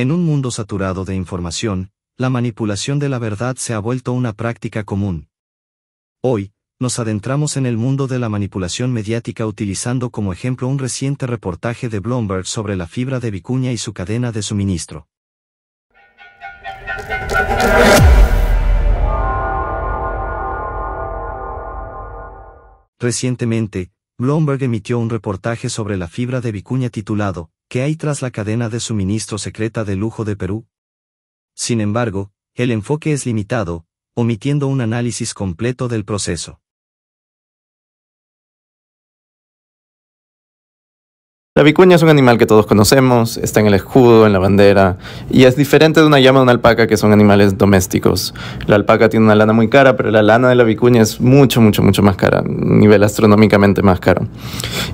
En un mundo saturado de información, la manipulación de la verdad se ha vuelto una práctica común. Hoy, nos adentramos en el mundo de la manipulación mediática utilizando como ejemplo un reciente reportaje de Bloomberg sobre la fibra de vicuña y su cadena de suministro. Recientemente, Bloomberg emitió un reportaje sobre la fibra de vicuña titulado, ¿qué hay tras la cadena de suministro secreta de lujo de Perú? Sin embargo, el enfoque es limitado, omitiendo un análisis completo del proceso. La vicuña es un animal que todos conocemos, está en el escudo, en la bandera, y es diferente de una llama o una alpaca que son animales domésticos. La alpaca tiene una lana muy cara, pero la lana de la vicuña es mucho, mucho, mucho más cara, a nivel astronómicamente más caro.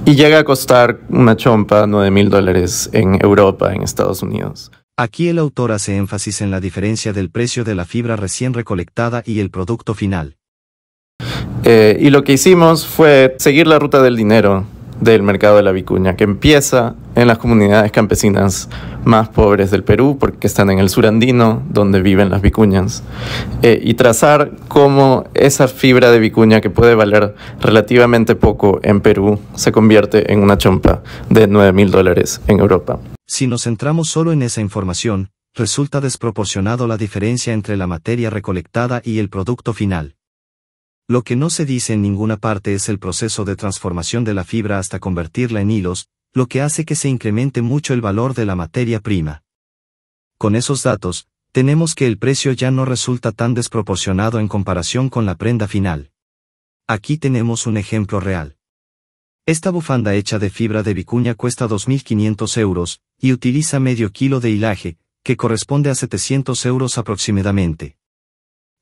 Y llega a costar una chompa 9 mil dólares en Europa, en Estados Unidos. Aquí el autor hace énfasis en la diferencia del precio de la fibra recién recolectada y el producto final. Eh, y lo que hicimos fue seguir la ruta del dinero del mercado de la vicuña, que empieza en las comunidades campesinas más pobres del Perú, porque están en el sur andino, donde viven las vicuñas, eh, y trazar cómo esa fibra de vicuña que puede valer relativamente poco en Perú se convierte en una chompa de 9 mil dólares en Europa. Si nos centramos solo en esa información, resulta desproporcionado la diferencia entre la materia recolectada y el producto final. Lo que no se dice en ninguna parte es el proceso de transformación de la fibra hasta convertirla en hilos, lo que hace que se incremente mucho el valor de la materia prima. Con esos datos, tenemos que el precio ya no resulta tan desproporcionado en comparación con la prenda final. Aquí tenemos un ejemplo real. Esta bufanda hecha de fibra de vicuña cuesta 2.500 euros, y utiliza medio kilo de hilaje, que corresponde a 700 euros aproximadamente.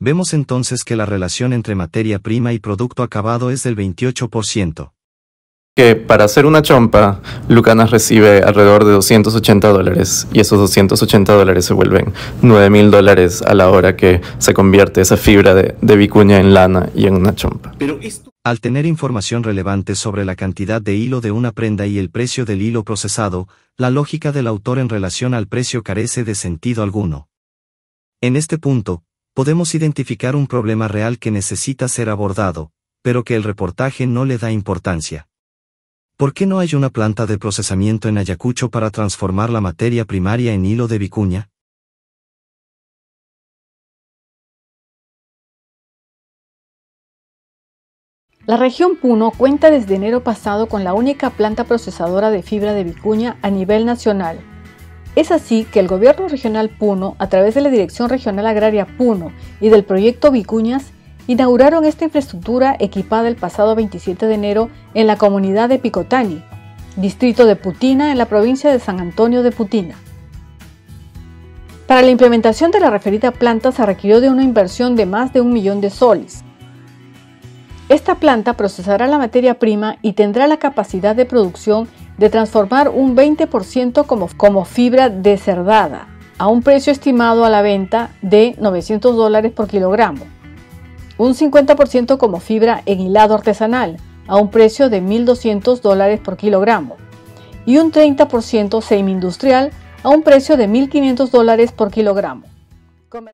Vemos entonces que la relación entre materia prima y producto acabado es del 28%. Que para hacer una chompa, Lucanas recibe alrededor de 280 dólares y esos 280 dólares se vuelven 9,000 dólares a la hora que se convierte esa fibra de, vicuña en lana y en una chompa. Al tener información relevante sobre la cantidad de hilo de una prenda y el precio del hilo procesado, la lógica del autor en relación al precio carece de sentido alguno. En este punto, podemos identificar un problema real que necesita ser abordado, pero que el reportaje no le da importancia. ¿Por qué no hay una planta de procesamiento en Ayacucho para transformar la materia primaria en hilo de vicuña? La región Puno cuenta desde enero pasado con la única planta procesadora de fibra de vicuña a nivel nacional, es así que el Gobierno Regional Puno, a través de la Dirección Regional Agraria Puno y del proyecto Vicuñas, inauguraron esta infraestructura equipada el pasado 27 de enero en la comunidad de Picotani, distrito de Putina, en la provincia de San Antonio de Putina. Para la implementación de la referida planta se requirió de una inversión de más de un millón de soles. Esta planta procesará la materia prima y tendrá la capacidad de producción de transformar un 20% como, como fibra deserdada a un precio estimado a la venta de 900 dólares por kilogramo, un 50% como fibra en hilado artesanal a un precio de 1.200 dólares por kilogramo y un 30% semi-industrial a un precio de 1.500 dólares por kilogramo.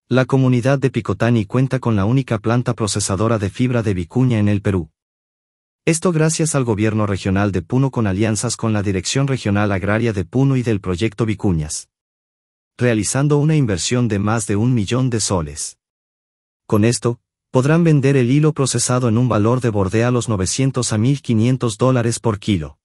La comunidad de Picotani cuenta con la única planta procesadora de fibra de vicuña en el Perú. Esto gracias al gobierno regional de Puno con alianzas con la Dirección Regional Agraria de Puno y del proyecto Vicuñas. Realizando una inversión de más de un millón de soles. Con esto, podrán vender el hilo procesado en un valor de bordea los 900 a 1500 dólares por kilo.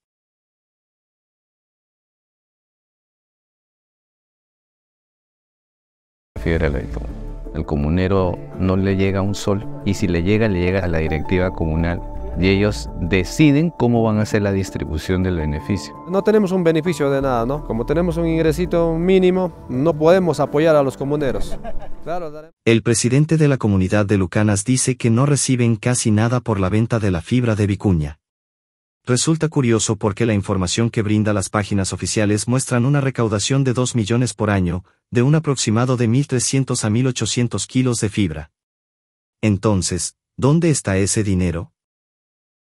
El comunero no le llega un sol y si le llega le llega a la directiva comunal y ellos deciden cómo van a hacer la distribución del beneficio. No tenemos un beneficio de nada, ¿no? Como tenemos un ingresito mínimo, no podemos apoyar a los comuneros. el presidente de la comunidad de Lucanas dice que no reciben casi nada por la venta de la fibra de vicuña. Resulta curioso porque la información que brinda las páginas oficiales muestran una recaudación de 2 millones por año, de un aproximado de 1.300 a 1.800 kilos de fibra. Entonces, ¿dónde está ese dinero?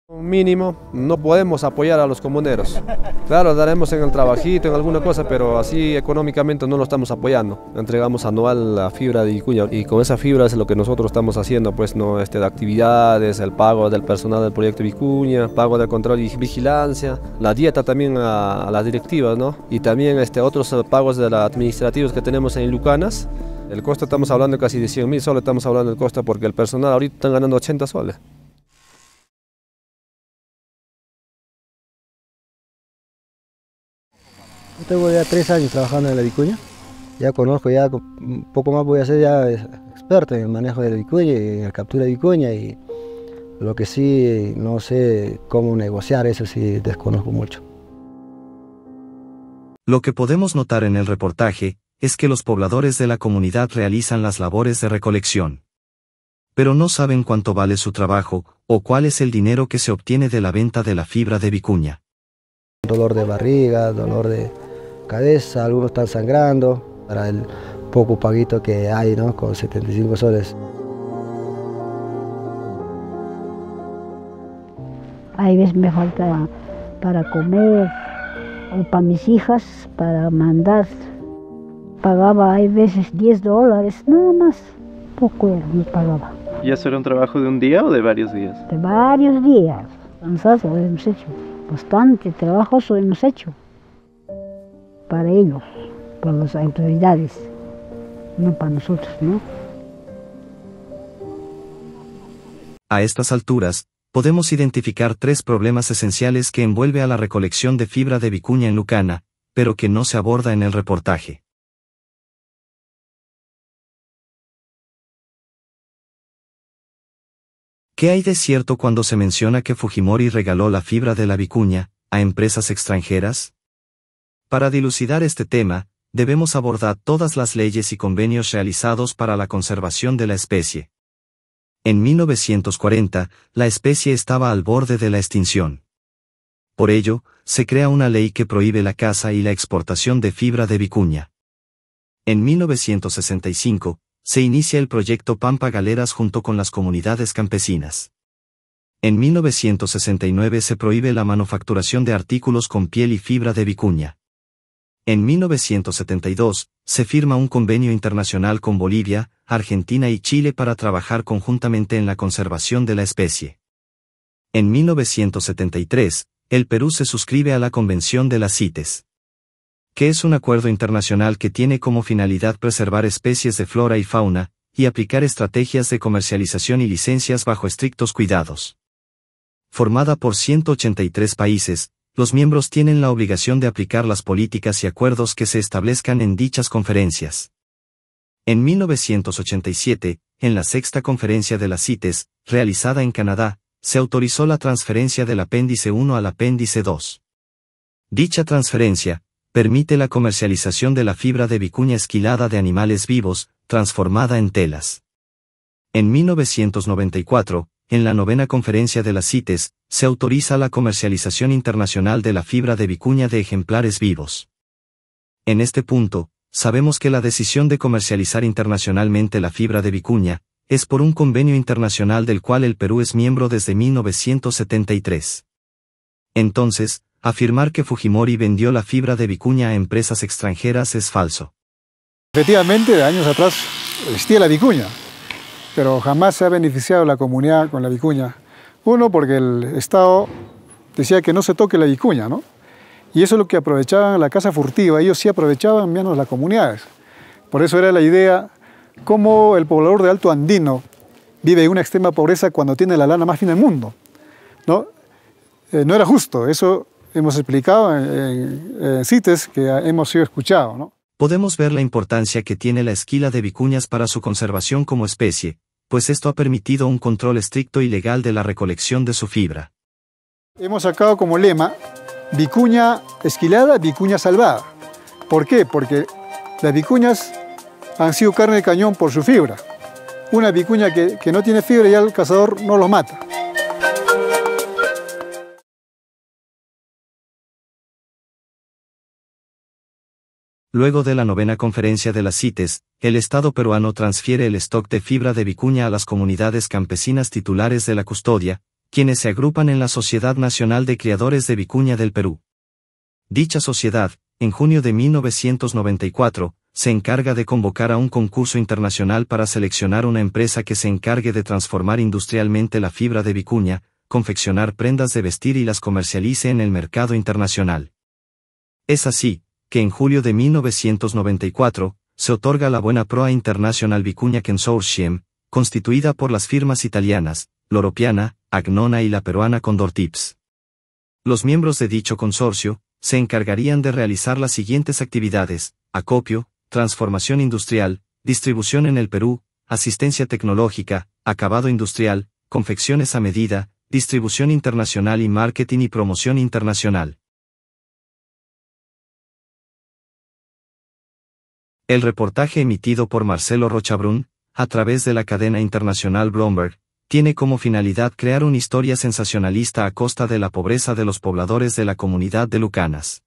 mínimo, no podemos apoyar a los comuneros. Claro, daremos en el trabajito, en alguna cosa, pero así económicamente no lo estamos apoyando. Entregamos anual la fibra de Vicuña y con esa fibra es lo que nosotros estamos haciendo, pues no este, de actividades, el pago del personal del proyecto Vicuña, pago de control y vigilancia, la dieta también a, las directivas, ¿no? Y también este, otros pagos de la, administrativos que tenemos en Lucanas. El costo estamos hablando casi de 100 mil soles, estamos hablando del costo porque el personal ahorita están ganando 80 soles. Yo tengo ya tres años trabajando en la vicuña. Ya conozco, ya un poco más voy a ser ya experto en el manejo de la vicuña y en la captura de vicuña. Y lo que sí, no sé cómo negociar, eso sí desconozco mucho. Lo que podemos notar en el reportaje es que los pobladores de la comunidad realizan las labores de recolección. Pero no saben cuánto vale su trabajo o cuál es el dinero que se obtiene de la venta de la fibra de vicuña. Dolor de barriga, dolor de, cabeza, algunos están sangrando, para el poco paguito que hay, ¿no? Con 75 soles. Hay veces me falta para comer, o para mis hijas, para mandar. Pagaba, hay veces 10 dólares, nada más. Poco me pagaba. ¿Y eso era un trabajo de un día o de varios días? De varios días. cansado hemos hecho. Bastante trabajo hemos hecho para ellos, para las autoridades, no para nosotros, ¿no? A estas alturas, podemos identificar tres problemas esenciales que envuelve a la recolección de fibra de vicuña en Lucana, pero que no se aborda en el reportaje. ¿Qué hay de cierto cuando se menciona que Fujimori regaló la fibra de la vicuña a empresas extranjeras? Para dilucidar este tema, debemos abordar todas las leyes y convenios realizados para la conservación de la especie. En 1940, la especie estaba al borde de la extinción. Por ello, se crea una ley que prohíbe la caza y la exportación de fibra de vicuña. En 1965, se inicia el proyecto Pampa Galeras junto con las comunidades campesinas. En 1969 se prohíbe la manufacturación de artículos con piel y fibra de vicuña. En 1972, se firma un convenio internacional con Bolivia, Argentina y Chile para trabajar conjuntamente en la conservación de la especie. En 1973, el Perú se suscribe a la Convención de las CITES, que es un acuerdo internacional que tiene como finalidad preservar especies de flora y fauna, y aplicar estrategias de comercialización y licencias bajo estrictos cuidados. Formada por 183 países, los miembros tienen la obligación de aplicar las políticas y acuerdos que se establezcan en dichas conferencias. En 1987, en la sexta conferencia de las CITES, realizada en Canadá, se autorizó la transferencia del apéndice 1 al apéndice 2. Dicha transferencia, permite la comercialización de la fibra de vicuña esquilada de animales vivos, transformada en telas. En 1994, en la novena conferencia de las CITES, se autoriza la comercialización internacional de la fibra de vicuña de ejemplares vivos. En este punto, sabemos que la decisión de comercializar internacionalmente la fibra de vicuña, es por un convenio internacional del cual el Perú es miembro desde 1973. Entonces, afirmar que Fujimori vendió la fibra de vicuña a empresas extranjeras es falso. Efectivamente, de años atrás existía la vicuña, pero jamás se ha beneficiado la comunidad con la vicuña. Uno, porque el Estado decía que no se toque la vicuña, ¿no? Y eso es lo que aprovechaban la casa furtiva, ellos sí aprovechaban menos las comunidades. Por eso era la idea, cómo el poblador de Alto Andino vive en una extrema pobreza cuando tiene la lana más fina del mundo, ¿no? Eh, no era justo, eso hemos explicado en, CITES que hemos sido escuchados, ¿no? podemos ver la importancia que tiene la esquila de vicuñas para su conservación como especie, pues esto ha permitido un control estricto y legal de la recolección de su fibra. Hemos sacado como lema vicuña esquilada, vicuña salvada. ¿Por qué? Porque las vicuñas han sido carne de cañón por su fibra. Una vicuña que, no tiene fibra ya el cazador no lo mata. Luego de la novena conferencia de las CITES, el Estado peruano transfiere el stock de fibra de vicuña a las comunidades campesinas titulares de la custodia, quienes se agrupan en la Sociedad Nacional de Criadores de Vicuña del Perú. Dicha sociedad, en junio de 1994, se encarga de convocar a un concurso internacional para seleccionar una empresa que se encargue de transformar industrialmente la fibra de vicuña, confeccionar prendas de vestir y las comercialice en el mercado internacional. Es así, que en julio de 1994, se otorga la buena proa International Vicuña Consortium, constituida por las firmas italianas, Loropiana, Agnona y la peruana Condor Tips. Los miembros de dicho consorcio, se encargarían de realizar las siguientes actividades, acopio, transformación industrial, distribución en el Perú, asistencia tecnológica, acabado industrial, confecciones a medida, distribución internacional y marketing y promoción internacional. El reportaje emitido por Marcelo Rochabrun a través de la cadena internacional Bloomberg, tiene como finalidad crear una historia sensacionalista a costa de la pobreza de los pobladores de la comunidad de Lucanas.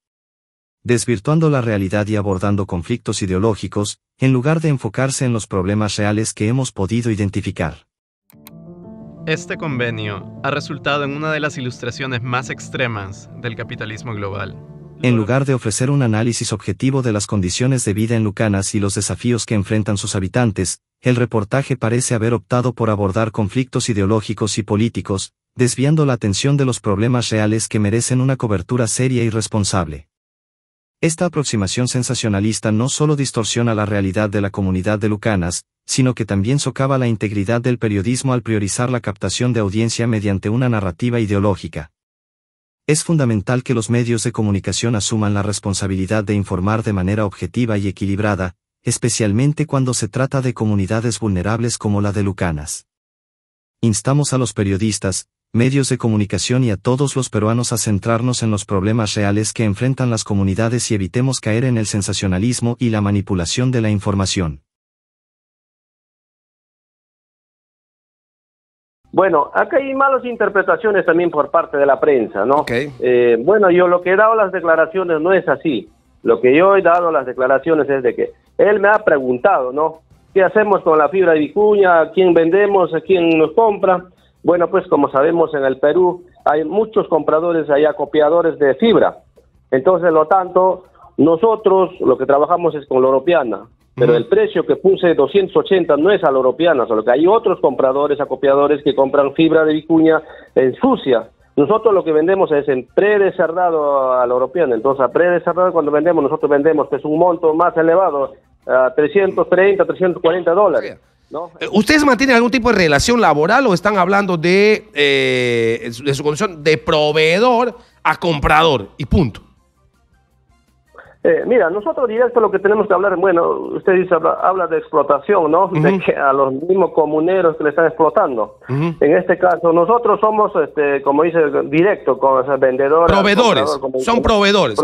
Desvirtuando la realidad y abordando conflictos ideológicos, en lugar de enfocarse en los problemas reales que hemos podido identificar. Este convenio ha resultado en una de las ilustraciones más extremas del capitalismo global en lugar de ofrecer un análisis objetivo de las condiciones de vida en Lucanas y los desafíos que enfrentan sus habitantes, el reportaje parece haber optado por abordar conflictos ideológicos y políticos, desviando la atención de los problemas reales que merecen una cobertura seria y responsable. Esta aproximación sensacionalista no solo distorsiona la realidad de la comunidad de Lucanas, sino que también socava la integridad del periodismo al priorizar la captación de audiencia mediante una narrativa ideológica es fundamental que los medios de comunicación asuman la responsabilidad de informar de manera objetiva y equilibrada, especialmente cuando se trata de comunidades vulnerables como la de Lucanas. Instamos a los periodistas, medios de comunicación y a todos los peruanos a centrarnos en los problemas reales que enfrentan las comunidades y evitemos caer en el sensacionalismo y la manipulación de la información. Bueno, acá hay malas interpretaciones también por parte de la prensa, ¿no? Eh, bueno, yo lo que he dado las declaraciones no es así. Lo que yo he dado las declaraciones es de que él me ha preguntado, ¿no? ¿Qué hacemos con la fibra de vicuña? ¿Quién vendemos? ¿Quién nos compra? Bueno, pues como sabemos en el Perú hay muchos compradores, allá, copiadores de fibra. Entonces, lo tanto, nosotros lo que trabajamos es con la pero el precio que puse 280 no es a la europeana, solo que hay otros compradores, acopiadores que compran fibra de vicuña en sucia. Nosotros lo que vendemos es en predesarrado a la europeana, entonces a predesarrado cuando vendemos, nosotros vendemos que es un monto más elevado, a 330, 340 dólares. Eh, ¿Ustedes mantienen algún tipo de relación laboral o están hablando de, de eh, su condición de proveedor a comprador y punto? Eh, mira, nosotros directo lo que tenemos que hablar, bueno, usted dice, habla, de explotación, ¿no? De que a los mismos comuneros que le están explotando. En este caso, nosotros somos, este, como dice, directo con vendedores Proveedores, son proveedores.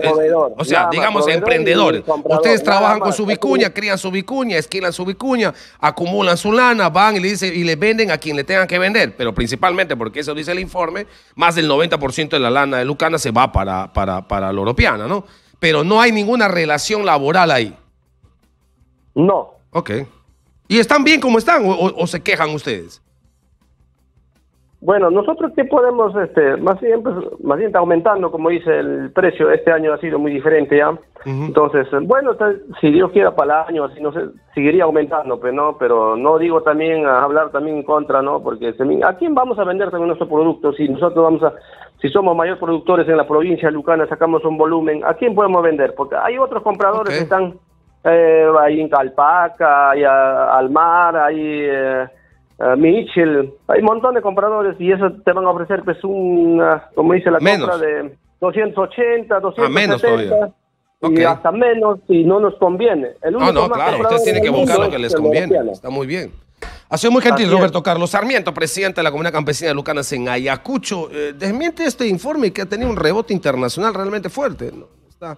o sea, digamos, emprendedores. Ustedes trabajan con su vicuña, crían su vicuña, esquilan su vicuña, acumulan su lana, van y le, y le venden a quien le tengan que vender. Pero principalmente, porque eso dice el informe, más del 90% de la lana de Lucana se va para, para, para la europeana, ¿no? pero no hay ninguna relación laboral ahí. No. Ok. ¿Y están bien como están o, se quejan ustedes? Bueno, nosotros qué podemos, este, más bien, pues, más bien está aumentando, como dice el precio, este año ha sido muy diferente ya. Entonces, bueno, si Dios quiera para el año, así no sé, seguiría aumentando, pero pues, no, pero no digo también a hablar también en contra, ¿no? Porque a quién vamos a vender también nuestro producto? si nosotros vamos a si somos mayores productores en la provincia de lucana, sacamos un volumen, ¿a quién podemos vender? Porque hay otros compradores que están eh, ahí en Calpaca, ahí al mar, ahí eh, Ah, Mitchell, hay un montón de compradores y eso te van a ofrecer pues un, ah, como dice la compra de 280, 270. Ah, menos Y hasta menos y no nos conviene. no, no, claro, ustedes tienen que buscar lo que les conviene. Está muy bien. Ha sido muy gentil Roberto Carlos Sarmiento, presidente de la Comunidad Campesina de Lucanas en Ayacucho. Eh, desmiente este informe que ha tenido un rebote internacional realmente fuerte. Está,